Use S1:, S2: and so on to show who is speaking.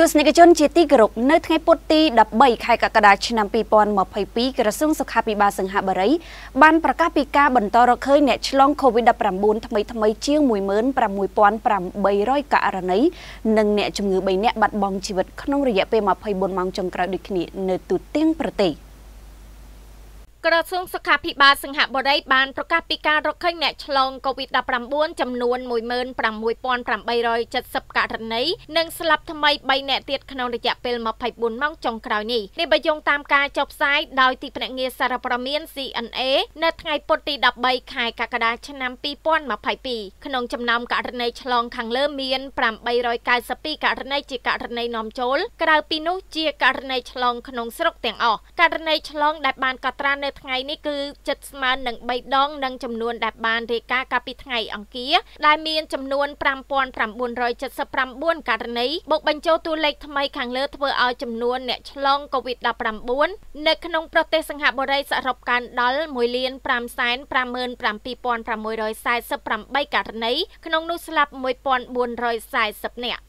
S1: ទស្សនិកជនជាទីគោរពនៅថ្ងៃពុធទី13ខែកក្កដាឆ្នាំ2022ក្រសួងសុខាភិបាលសិង្ហបុរីបានប្រកាសពីការបន្តរកឃើញអ្នកឆ្លង COVID-19 ថ្មីថ្មីជាង16800ករណីនិងអ្នកជំងឺ3នាក់បាត់បង់ជីវិតក្នុងរយៈពេល24ម៉ោងចុងក្រោយដូចគ្នានៅទូទាំងប្រទេស។
S2: ក្រសួងសុខាភិបាលសិង្ហបុរីបានប្រកាសពីការរកឃើញអ្នកឆ្លង COVID-19 ចំនួន16870ករណីនិងស្លាប់ថ្មី3អ្នកទៀតក្នុងរយៈពេល24ម៉ោងចុងក្រោយនេះនេះបើយោងតាមការចុះផ្សាយដោយទីភ្នាក់ងារសារព័ត៌មាន CNA នៅថ្ងៃពុធទី13ខែកក្កដាឆ្នាំ2022ក្នុងចំណោមករណីឆ្លងខាងលើមាន892ករណីជាករណីនាំចូលក្រៅពីនោះជាករណីឆ្លងក្នុងស្រុកទាំងអស់ករណីឆ្លងដែលបានកត់ត្រានៅថ្ងៃនេះគឺជិតស្មើនឹង3ដងនឹងចំនួនដែលបានរាយការណ៍កាលពីថ្ងៃអង្គារដែលមានចំនួន5979ករណីបូកបញ្ចូលតួលេខថ្មីខាងលើធ្វើឲ្យចំនួនអ្នកឆ្លង COVID-19 នៅក្នុងប្រទេសសិង្ហបុរីសរុបកើនដល់1,557,648ករណីក្នុងនោះស្លាប់1440នាក់